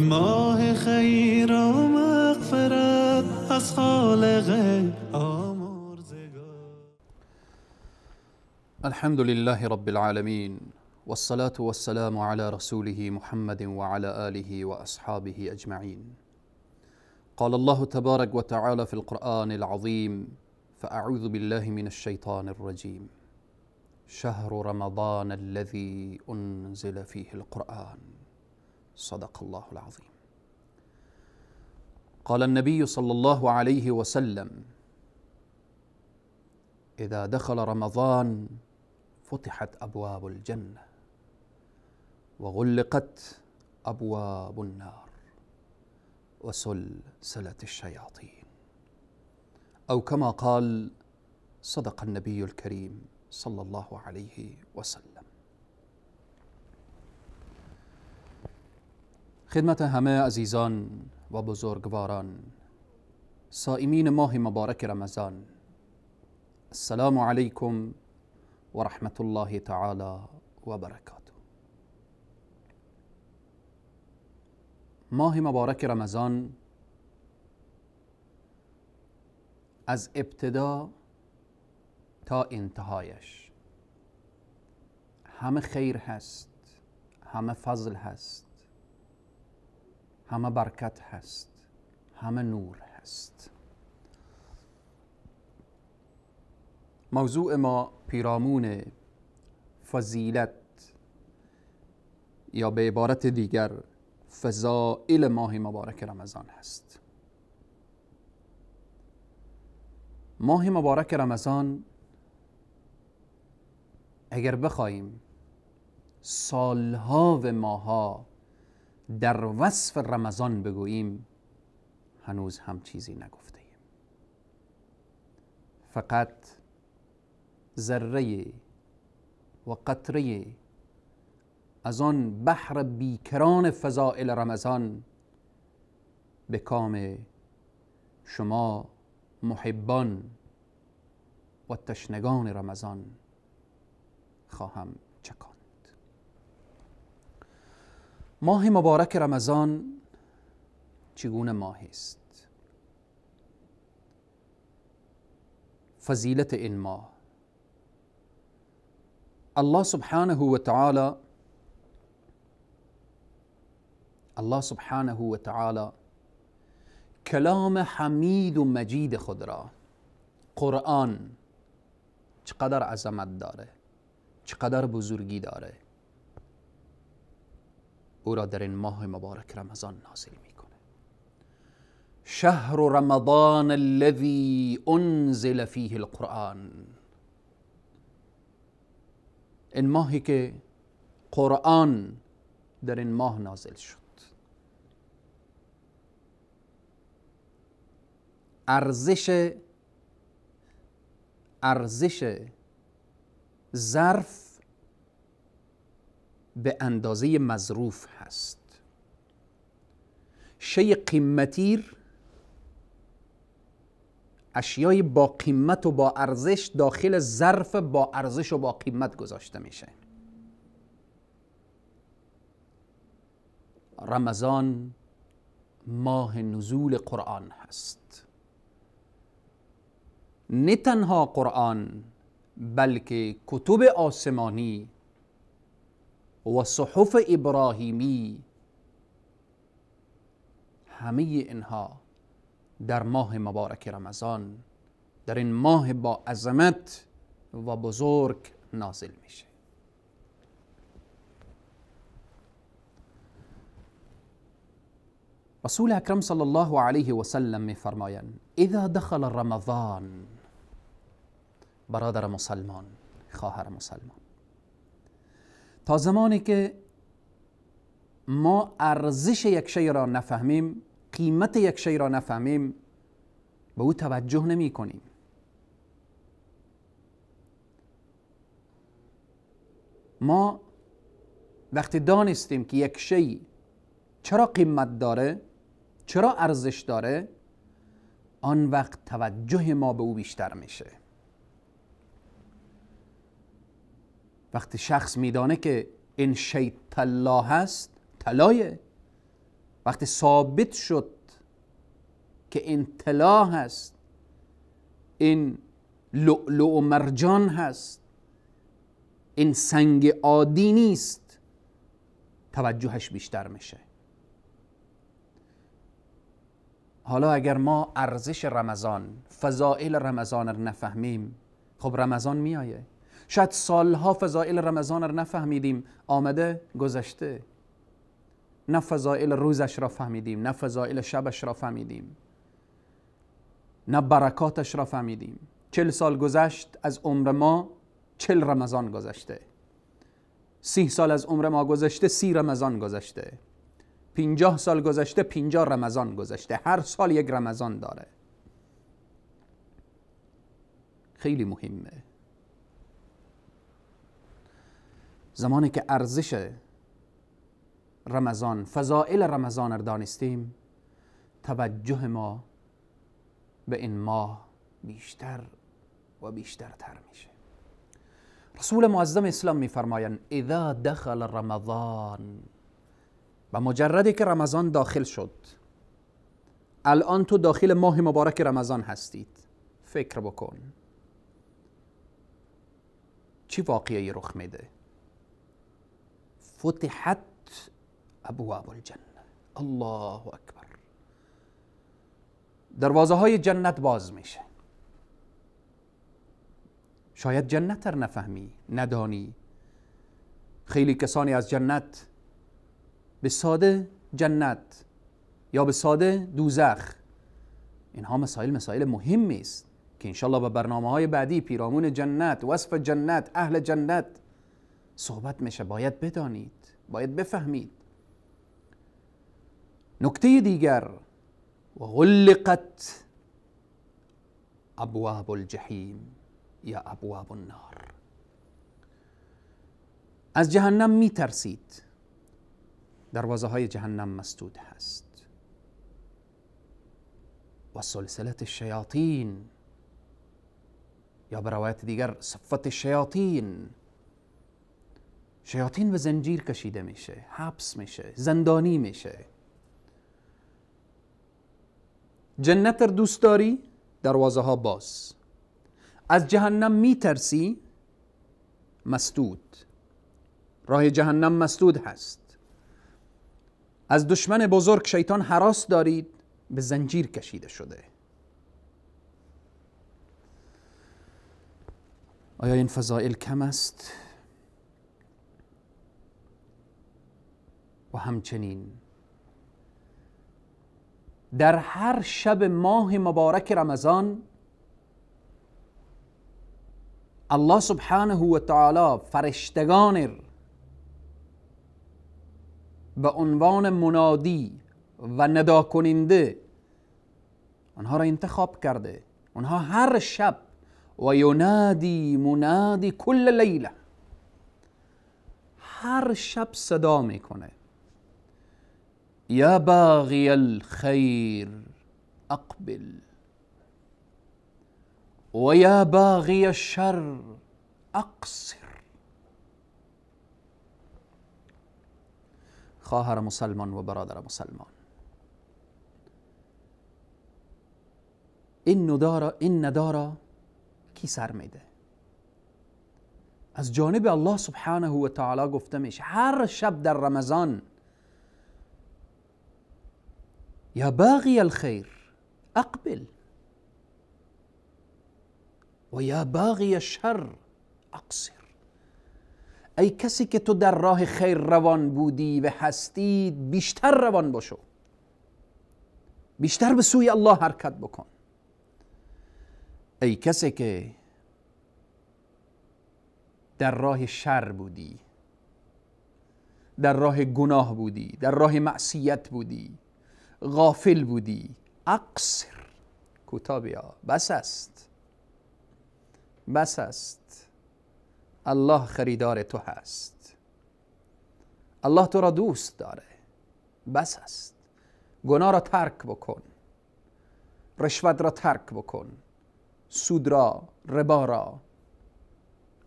ماه خیر و مغفرت از خالق آمرزگار الحمد لله رب العالمين والصلاة والسلام على رسوله محمد وعلى آله وأصحابه أجمعين قال الله تبارك وتعالى في القرآن العظيم فأعوذ بالله من الشيطان الرجيم شهر رمضان الذي أنزل فيه القرآن صدق الله العظيم قال النبي صلى الله عليه وسلم اذا دخل رمضان فتحت ابواب الجنه وغلقت ابواب النار وسلسله الشياطين او كما قال صدق النبي الكريم صلى الله عليه وسلم خدمت همه عزیزان و بزرگواران سائمین ماه مبارک رمضان السلام علیکم و رحمت الله تعالی و برکاته ماه مبارک رمضان از ابتدا تا انتهایش همه خیر هست همه فضل هست همه برکت هست همه نور هست موضوع ما پیرامون فضیلت یا به عبارت دیگر فضائل ماه مبارک رمضان هست ماه مبارک رمضان اگر بخوایم سالها و ماها در وصف رمضان بگوییم هنوز هم چیزی نگفته ایم فقط ذره و قطره از آن بحر بیکران فضائل رمضان به کام شما محبان و تشنگان رمضان خواهم ماه مبارک رمضان چگونه ماهی است فضیلت این ماه الله سبحانه و تعالی الله سبحانه و تعالی کلام حمید و مجید خود را قرآن چقدر عظمت داره چقدر بزرگی داره او را در این ماه مبارک رمضان نازل میکنه شهر رمضان الذی انزل فیه القرآن این ماهی که قرآن در این ماه نازل شد ارزش ارزش ظرف به اندازه مظروف هست شی قیمتیر اشیای با قیمت و با ارزش داخل ظرف با ارزش و با قیمت گذاشته میشه رمضان ماه نزول قرآن هست نه تنها قرآن بلکه کتب آسمانی و صحف ابراهیمی همه اینها در ماه مبارک رمضان در این ماه با عظمت و بزرگ نازل میشه رسول اکرم صلی الله علیه و سلم میفرمایند اذا دخل رمضان برادر مسلمان خواهر مسلمان تا زمانی که ما ارزش یک شی را نفهمیم قیمت یک شی را نفهمیم به او توجه نمی کنیم ما وقتی دانستیم که یک شی چرا قیمت داره چرا ارزش داره آن وقت توجه ما به او بیشتر میشه وقتی شخص میدانه که این شیط الله هست طلایه وقتی ثابت شد که این طلا هست این لؤلؤ و مرجان هست این سنگ عادی نیست توجهش بیشتر میشه حالا اگر ما ارزش رمضان فضائل رمضان رو نفهمیم خب رمضان میایه شاید سالها فضائل رمضان را نفهمیدیم آمده گذشته نه فضائل روزش را فهمیدیم نه فضائل شبش را فهمیدیم نه برکاتش را فهمیدیم چل سال گذشت از عمر ما چل رمضان گذشته سی سال از عمر ما گذشته سی رمضان گذشته پنجاه سال گذشته پنجاه رمضان گذشته هر سال یک رمضان داره خیلی مهمه زمانی که ارزش رمضان فضائل رمضان را دانستیم توجه ما به این ماه بیشتر و بیشترتر میشه رسول معظم اسلام میفرمایند اذا دخل رمضان و مجردی که رمضان داخل شد الان تو داخل ماه مبارک رمضان هستید فکر بکن چی واقعی رخ میده فتحت ابواب الجنه الله اکبر دروازه های جنت باز میشه شاید جنت تر نفهمی ندانی خیلی کسانی از جنت به ساده جنت یا به ساده دوزخ اینها مسائل مسائل مهمی است که انشالله به برنامه های بعدی پیرامون جنت وصف جنت اهل جنت صحبت میشه باید بدانید باید بفهمید نکته دیگر و غلقت ابواب الجحیم یا ابواب النار از جهنم ترسید دروازه های جهنم مسدود هست و سلسلت الشیاطین یا به روایت دیگر صفت الشیاطین شیاطین به زنجیر کشیده میشه حبس میشه زندانی میشه جنت رو دوست داری دروازه ها باز از جهنم میترسی مسدود راه جهنم مسدود هست از دشمن بزرگ شیطان حراس دارید به زنجیر کشیده شده آیا این فضائل کم است و همچنین در هر شب ماه مبارک رمضان الله سبحانه و تعالی فرشتگان به عنوان منادی و نداکننده کننده آنها را انتخاب کرده آنها هر شب و ینادی منادی کل لیله هر شب صدا میکنه يا باغي الخير اقبل ويا باغي الشر اقصر خاهر مسلمان وبرادر مسلمان این نداره این نداره کی سر میده از جانب الله سبحانه و تعالی گفته میشه هر شب در رمضان یا باغی الخیر اقبل یا باغی الشر اقصر ای کسی که تو در راه خیر روان بودی و هستی بیشتر روان باشو بیشتر به سوی الله حرکت بکن ای کسی که در راه شر بودی در راه گناه بودی در راه معصیت بودی غافل بودی اقصر کوتا بیا بس است بس است الله خریدار تو هست الله تو را دوست داره بس است گناه را ترک بکن رشوت را ترک بکن سود را ربا را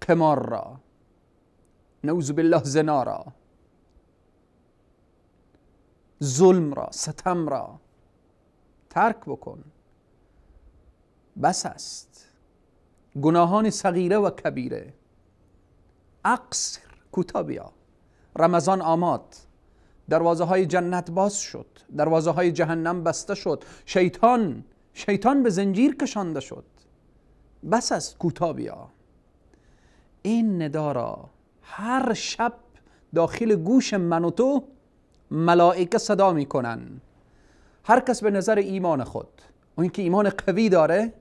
قمار را نوز بالله زنا را ظلم را ستم را ترک بکن بس است گناهان صغیره و کبیره اقصر کوتا بیا رمضان آماد دروازه های جنت باز شد دروازه های جهنم بسته شد شیطان شیطان به زنجیر کشانده شد بس است کوتا بیا این ندا را هر شب داخل گوش من و تو ملائکه صدا میکنن هر کس به نظر ایمان خود اون که ایمان قوی داره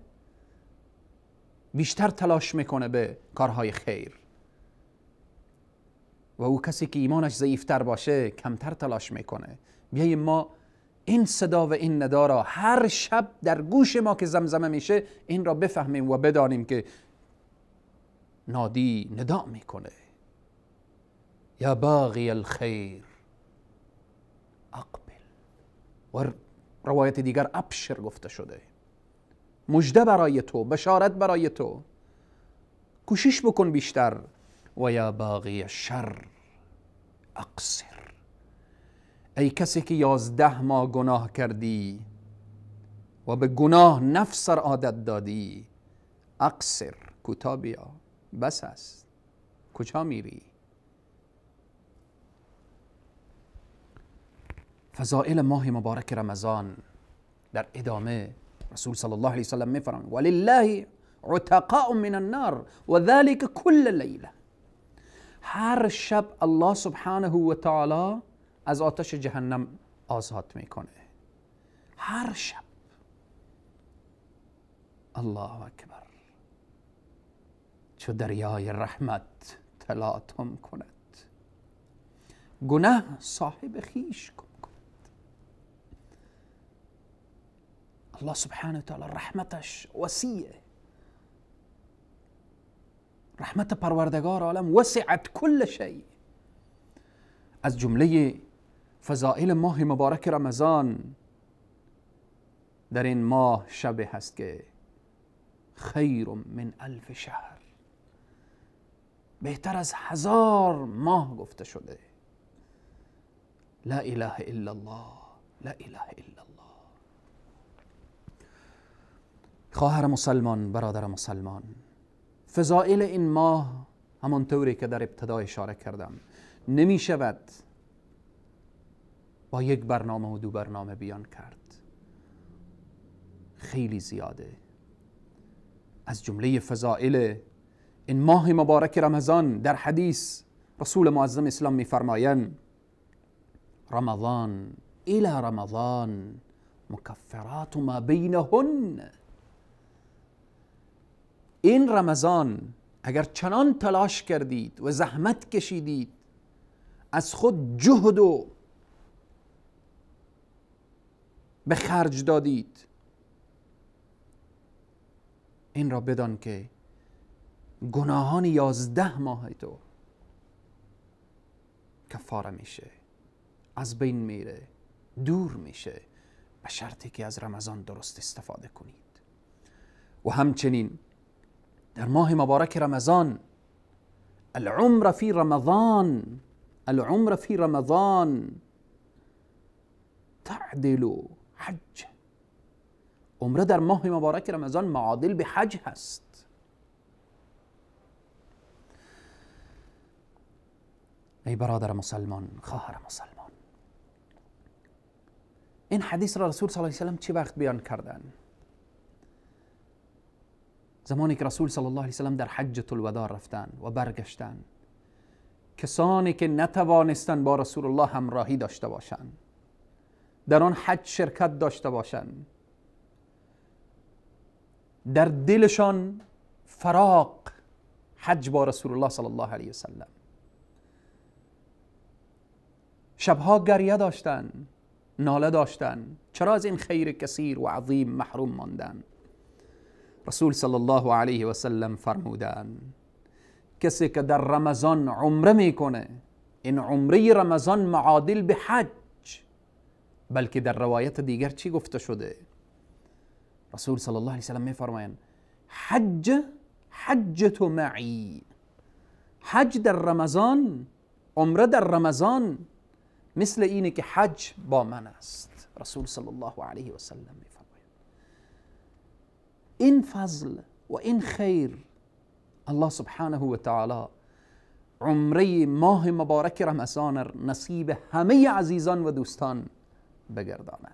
بیشتر تلاش میکنه به کارهای خیر و او کسی که ایمانش ضعیفتر باشه کمتر تلاش میکنه بیاییم ما این صدا و این ندا را هر شب در گوش ما که زمزمه میشه این را بفهمیم و بدانیم که نادی ندا میکنه یا باقی الخیر و روایت دیگر ابشر گفته شده مجده برای تو بشارت برای تو کوشش بکن بیشتر و یا باقی شر اقصر ای کسی که یازده ما گناه کردی و به گناه نفس را عادت دادی اقصر کتابیا بس است کجا میری فضائل ماه مبارک رمضان در ادامه رسول صلی الله علیه وسلم میفرماید ولله عتقاء من النار و ذلك كل لیله هر شب الله سبحانه و تعالی از آتش جهنم آزاد میکنه هر شب الله اکبر چو دریای رحمت تلاطم کند گناه صاحب خیش کن الله سبحانه وتعالى رحمتش وسیعه رحمت پروردگار عالم وسعت کل شی از جمله فضائل ماه مبارک رمضان در این ماه شبه هست که خیر من الف شهر بهتر از هزار ماه گفته شده لا اله الا الله لا اله الا الله خواهر مسلمان برادر مسلمان فضائل این ماه همان طوری که در ابتدا اشاره کردم نمی شود با یک برنامه و دو برنامه بیان کرد خیلی زیاده از جمله فضائل این ماه مبارک رمضان در حدیث رسول معظم اسلام میفرمایند رمضان الی رمضان مکفرات ما بینهن این رمضان اگر چنان تلاش کردید و زحمت کشیدید از خود جهد و به خرج دادید این را بدان که گناهان یازده ماه تو کفاره میشه از بین میره دور میشه به شرطی که از رمضان درست استفاده کنید و همچنین در ماه مبارک رمضان العمر فی رمضان العمر فی رمضان تعدل حج عمره در ماه مبارک رمضان معادل به حج هست ای برادر مسلمان خواهر مسلمان این حدیث را رسول صلی الله علیه و چه وقت بیان کردند زمانی که رسول صلی الله علیه وسلم در حج الوداع رفتن و برگشتن کسانی که نتوانستند با رسول الله همراهی داشته باشند در آن حج شرکت داشته باشند در دلشان فراق حج با رسول الله صلی الله علیه وسلم شبها گریه داشتن ناله داشتن چرا از این خیر کثیر و عظیم محروم ماندند رسول صلى الله عليه وسلم کسی که در رمضان عمره میکنه این عمره رمضان معادل به حج بلکه در روایت دیگر چی گفته شده رسول صلی الله علیه وسلم میفرمایند حج حج تو معی حج در رمضان عمره در رمضان مثل اینه که حج با من است رسول صلی الله علیه وسلم سلم این فضل و این خیر الله سبحانه و تعالی عمره ماه مبارک رمضان نصیب همه عزیزان و دوستان بگرداند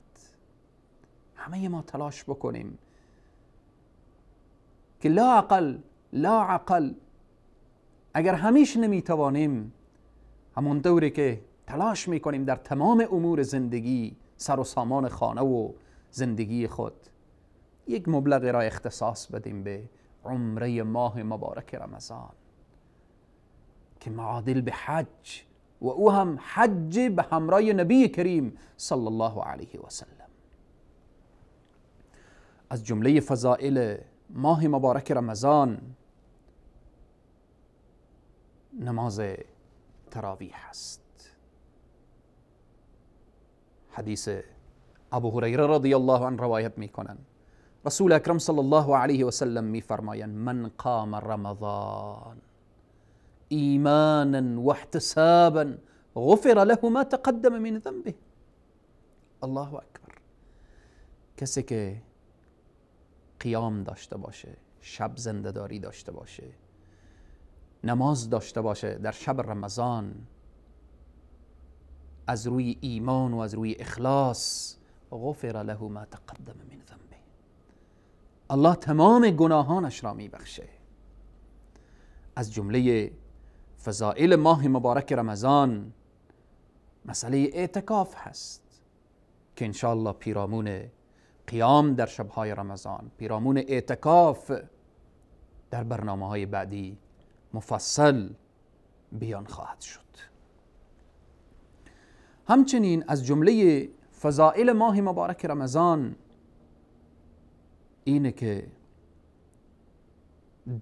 همه ما تلاش بکنیم که لا عقل لا عقل اگر همیش نمیتوانیم همون دوری که تلاش میکنیم در تمام امور زندگی سر و سامان خانه و زندگی خود یک مبلغی را اختصاص بدیم به عمره ماه مبارک رمضان که معادل به حج و او هم حج به همراه نبی کریم صلی الله علیه و سلم از جمله فضائل ماه مبارک رمضان نماز تراویح است حدیث ابو هریره رضی الله عنه روایت میکنند رسول रसूल अकरम सल्लल्लाहु अलैहि वसल्लम मी من قام رمضان रमज़ान و احتسابا غفر له ما تقدم من ذنبه الله اکبر کسی که قیام داشته باشه شب زندهداری داشته باشه نماز داشته باشه در شب رمضان از روی ایمان و از روی اخلاص غفر له ما تقدم من ذنبه الله تمام گناهانش را میبخشه از جمله فضائل ماه مبارک رمضان مسئله اعتکاف هست که انشاءالله پیرامون قیام در شبهای رمضان پیرامون اعتکاف در برنامه های بعدی مفصل بیان خواهد شد همچنین از جمله فضائل ماه مبارک رمضان اینه که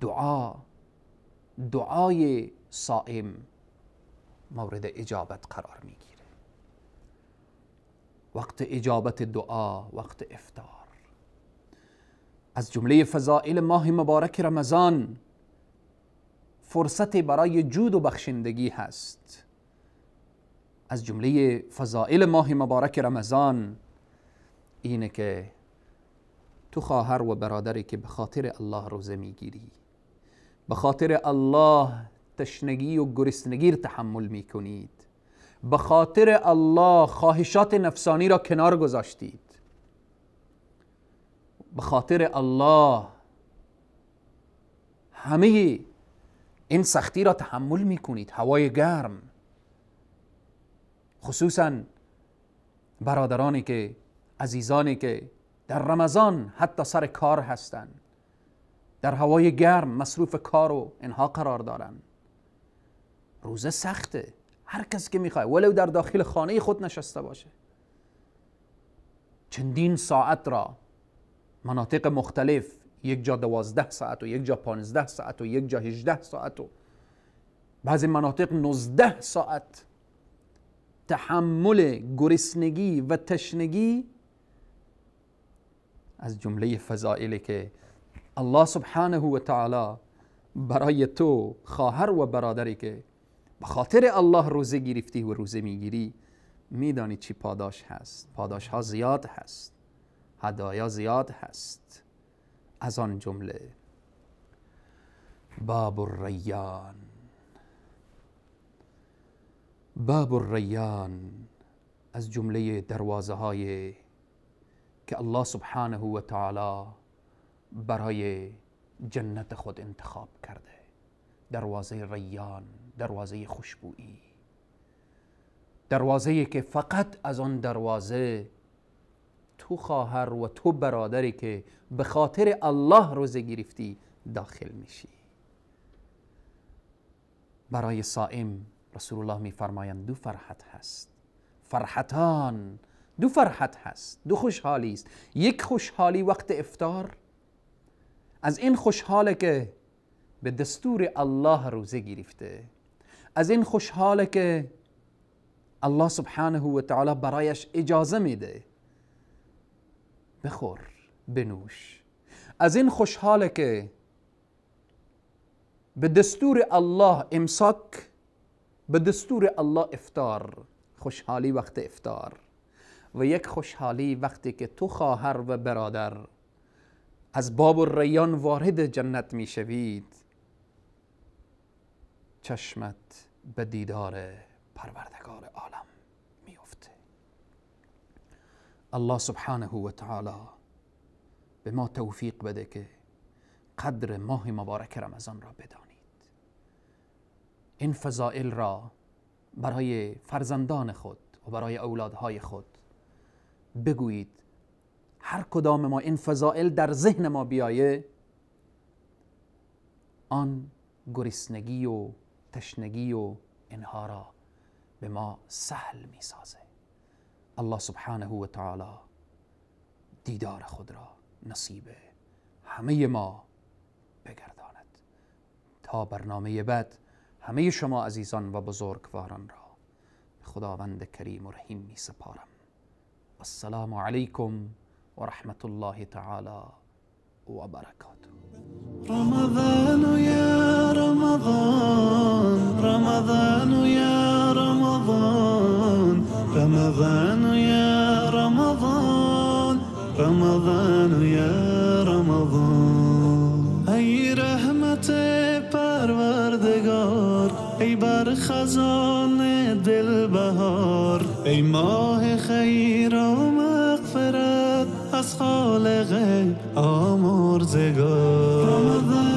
دعا دعای صائم مورد اجابت قرار میگیره وقت اجابت دعا وقت افتار از جمله فضائل ماه مبارک رمضان فرصتی برای جود و بخشندگی هست از جمله فضائل ماه مبارک رمضان اینه که تو خواهر و برادری که به خاطر الله روزه میگیری به خاطر الله تشنگی و گرسنگی را تحمل میکنید به خاطر الله خواهشات نفسانی را کنار گذاشتید به خاطر الله همه این سختی را تحمل میکنید هوای گرم خصوصا برادرانی که عزیزانی که در رمضان حتی سر کار هستند در هوای گرم مصروف کار و اینها قرار دارن. روزه سخته هر کس که میخواه ولو در داخل خانه خود نشسته باشه چندین ساعت را مناطق مختلف یک جا دوازده ساعت و یک جا پانزده ساعت و یک جا هجده ساعت و بعضی مناطق نزده ساعت تحمل گرسنگی و تشنگی از جمله فضائلی که الله سبحانه و تعالی برای تو خواهر و برادری که به خاطر الله روزه گرفتی و روزه میگیری میدانی چی پاداش هست پاداش ها زیاد هست هدایا زیاد هست از آن جمله باب الریان باب الریان از جمله دروازه های که الله سبحانه و تعالی برای جنت خود انتخاب کرده دروازه ریان دروازه خوشبویی دروازه که فقط از آن دروازه تو خواهر و تو برادری که به خاطر الله روزه گرفتی داخل میشی برای صائم رسول الله میفرمایند دو فرحت هست فرحتان دو فرحت هست دو خوشحالی است یک خوشحالی وقت افتار از این خوشحاله که به دستور الله روزه گرفته از این خوشحاله که الله سبحانه و تعالی برایش اجازه میده بخور بنوش از این خوشحاله که به دستور الله امساک به دستور الله افتار خوشحالی وقت افتار و یک خوشحالی وقتی که تو خواهر و برادر از باب و ریان وارد جنت می شوید چشمت به دیدار پروردگار عالم افته الله سبحانه و تعالی به ما توفیق بده که قدر ماه مبارک رمضان را بدانید این فضائل را برای فرزندان خود و برای اولادهای خود بگویید هر کدام ما این فضائل در ذهن ما بیایه آن گریسنگی و تشنگی و اینها را به ما سهل می سازه الله سبحانه و تعالی دیدار خود را نصیب همه ما بگرداند تا برنامه بعد همه شما عزیزان و بزرگواران را به خداوند کریم و رحیم می سپارم والسلام عليكم ورحمة الله تعالى وبركاته رمضان يا رمضان رمضان يا رمضان رمضان يا رمضان رمضان يا رمضان خزان دل بهار ای ماه خیر و مغفرت از خالق آمرزگار